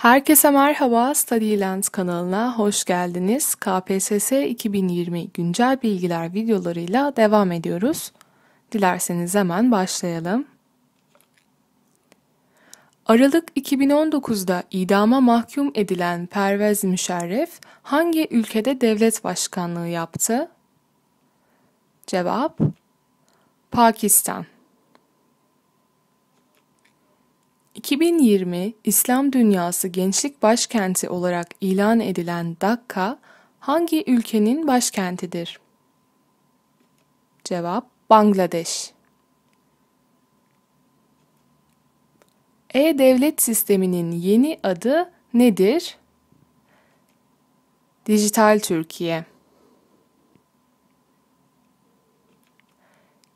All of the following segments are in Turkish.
Herkese merhaba, StudyLens kanalına hoş geldiniz. KPSS 2020 güncel bilgiler videolarıyla devam ediyoruz. Dilerseniz hemen başlayalım. Aralık 2019'da idama mahkum edilen Pervez Müşerref hangi ülkede devlet başkanlığı yaptı? Cevap Pakistan. 2020 İslam Dünyası Gençlik Başkenti olarak ilan edilen Dakka hangi ülkenin başkentidir? Cevap Bangladeş. E-Devlet sisteminin yeni adı nedir? Dijital Türkiye.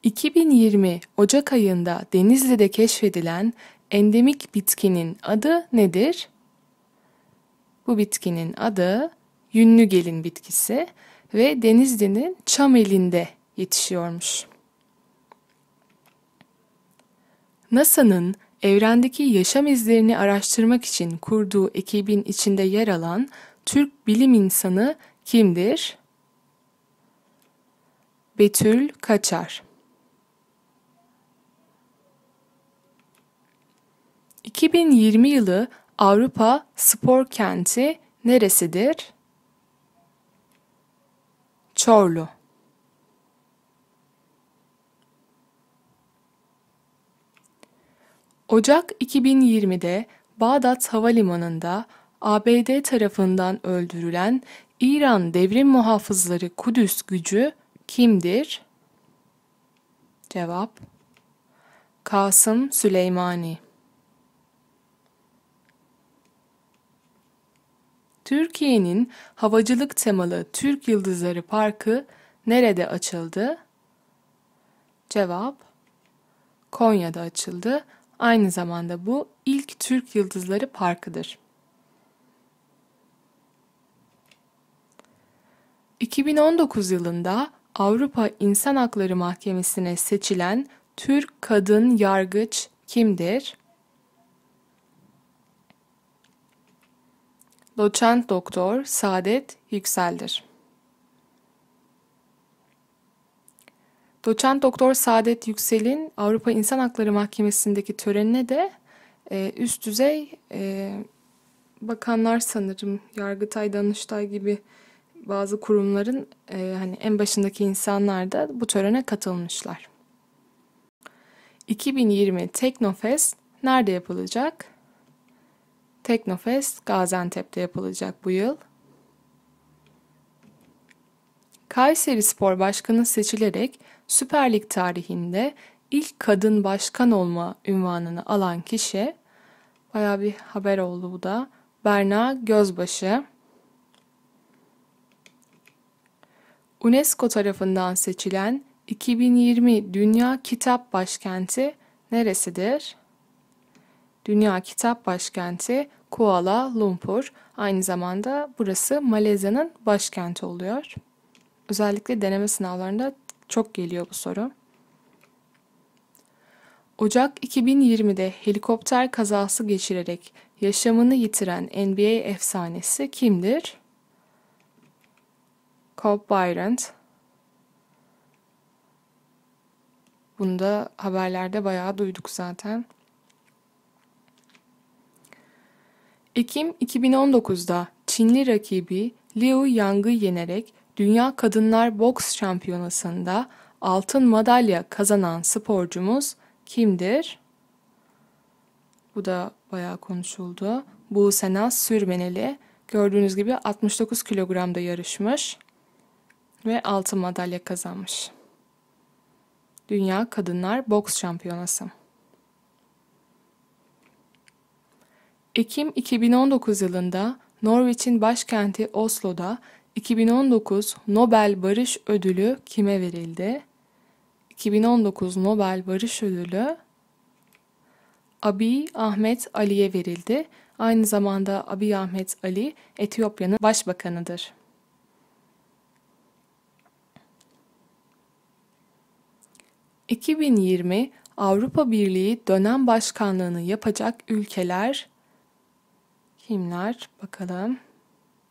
2020 Ocak ayında Denizli'de keşfedilen endemik bitkinin adı nedir? Bu bitkinin adı yünlü gelin bitkisi ve Denizli'nin elinde yetişiyormuş. NASA'nın evrendeki yaşam izlerini araştırmak için kurduğu ekibin içinde yer alan Türk bilim insanı kimdir? Betül Kaçar 2020 yılı Avrupa spor kenti neresidir? Çorlu Ocak 2020'de Bağdat Havalimanı'nda ABD tarafından öldürülen İran devrim muhafızları Kudüs gücü kimdir? Cevap Kasım Süleymani Türkiye'nin havacılık temalı Türk Yıldızları Parkı nerede açıldı? Cevap Konya'da açıldı. Aynı zamanda bu ilk Türk Yıldızları Parkı'dır. 2019 yılında Avrupa İnsan Hakları Mahkemesi'ne seçilen Türk kadın yargıç kimdir? Doçent Doktor Saadet Yüksel'dir. Doçent Doktor Saadet Yüksel'in Avrupa İnsan Hakları Mahkemesi'ndeki törenine de e, üst düzey e, bakanlar sanırım Yargıtay, Danıştay gibi bazı kurumların e, hani en başındaki insanlar da bu törene katılmışlar. 2020 Teknofest nerede yapılacak? Teknofest Gaziantep'te yapılacak bu yıl. Kayseri Spor Başkanı seçilerek Süper Lig tarihinde ilk kadın başkan olma ünvanını alan kişi, baya bir haber oldu bu da, Berna Gözbaşı. UNESCO tarafından seçilen 2020 Dünya Kitap Başkenti neresidir? Dünya Kitap Başkenti Kuala Lumpur. Aynı zamanda burası Malezya'nın başkenti oluyor. Özellikle deneme sınavlarında çok geliyor bu soru. Ocak 2020'de helikopter kazası geçirerek yaşamını yitiren NBA efsanesi kimdir? Kobe Bryant. Bunu da haberlerde bayağı duyduk zaten. Ekim 2019'da Çinli rakibi Liu Yang'ı yenerek Dünya Kadınlar Boks Şampiyonası'nda altın madalya kazanan sporcumuz kimdir? Bu da bayağı konuşuldu. Bu sena Sürmeneli gördüğünüz gibi 69 kilogramda yarışmış ve altın madalya kazanmış. Dünya Kadınlar Boks Şampiyonası. Ekim 2019 yılında Norveç'in başkenti Oslo'da 2019 Nobel Barış Ödülü kime verildi? 2019 Nobel Barış Ödülü Abi Ahmet Ali'ye verildi. Aynı zamanda Abi Ahmet Ali Etiyopya'nın başbakanıdır. ...2020 Avrupa Birliği dönem başkanlığını yapacak ülkeler Kimler? Bakalım.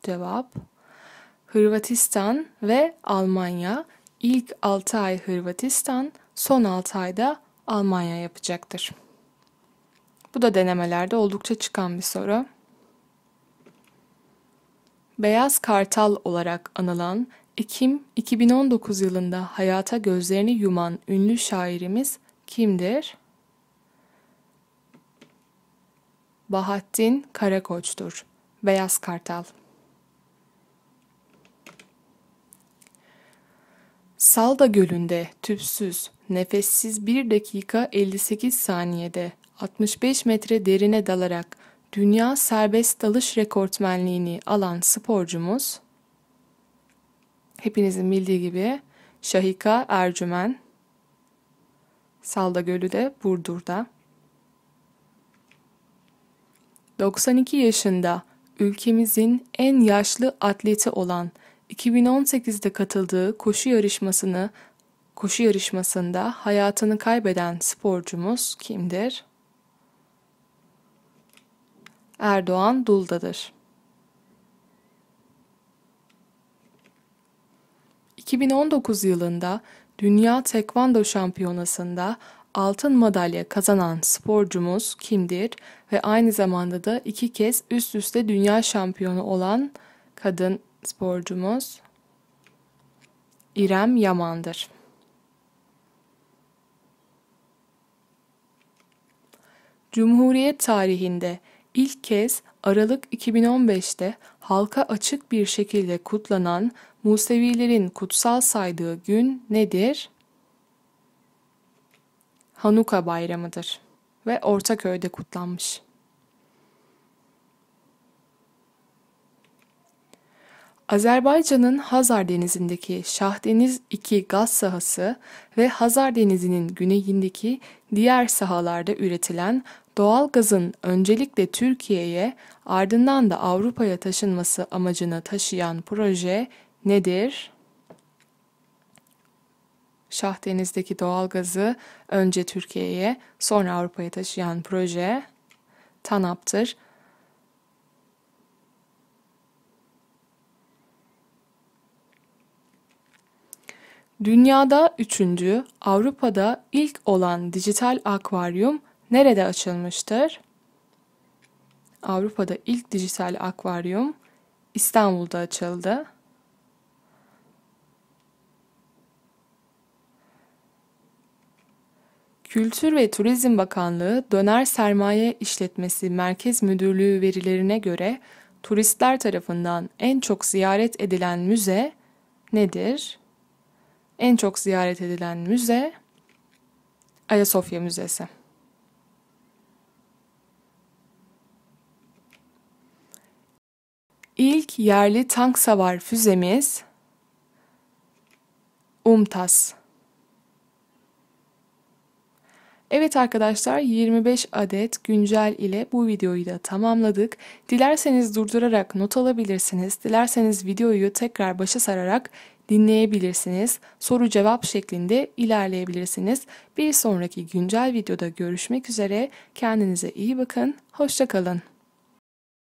Cevap. Hırvatistan ve Almanya. İlk 6 ay Hırvatistan, son 6 ayda Almanya yapacaktır. Bu da denemelerde oldukça çıkan bir soru. Beyaz Kartal olarak anılan Ekim 2019 yılında hayata gözlerini yuman ünlü şairimiz kimdir? Bahattin Karakoç'tur. Beyaz Kartal Salda Gölü'nde tüpsüz, nefessiz 1 dakika 58 saniyede 65 metre derine dalarak dünya serbest dalış rekortmenliğini alan sporcumuz hepinizin bildiği gibi Şahika Ercümen Salda Gölü de Burdur'da. 92 yaşında ülkemizin en yaşlı atleti olan 2018'de katıldığı koşu yarışmasını koşu yarışmasında hayatını kaybeden sporcumuz kimdir? Erdoğan Dulda'dır. 2019 yılında Dünya Tekvando Şampiyonası'nda altın madalya kazanan sporcumuz kimdir ve aynı zamanda da iki kez üst üste dünya şampiyonu olan kadın sporcumuz İrem Yaman'dır. Cumhuriyet tarihinde ilk kez Aralık 2015'te halka açık bir şekilde kutlanan Musevilerin kutsal saydığı gün nedir? Hanuka bayramıdır ve Ortaköy'de kutlanmış. Azerbaycan'ın Hazar Denizi'ndeki Şahdeniz 2 gaz sahası ve Hazar Denizi'nin güneyindeki diğer sahalarda üretilen doğal gazın öncelikle Türkiye'ye ardından da Avrupa'ya taşınması amacını taşıyan proje nedir? Şahdeniz'deki doğalgazı önce Türkiye'ye sonra Avrupa'ya taşıyan proje TANAP'tır. Dünyada üçüncü, Avrupa'da ilk olan dijital akvaryum nerede açılmıştır? Avrupa'da ilk dijital akvaryum İstanbul'da açıldı. Kültür ve Turizm Bakanlığı Döner Sermaye İşletmesi Merkez Müdürlüğü verilerine göre turistler tarafından en çok ziyaret edilen müze nedir? En çok ziyaret edilen müze Ayasofya Müzesi. İlk yerli tank savar füzemiz UMTAS. Evet arkadaşlar 25 adet güncel ile bu videoyu da tamamladık. Dilerseniz durdurarak not alabilirsiniz. Dilerseniz videoyu tekrar başa sararak dinleyebilirsiniz. Soru cevap şeklinde ilerleyebilirsiniz. Bir sonraki güncel videoda görüşmek üzere. Kendinize iyi bakın. Hoşçakalın.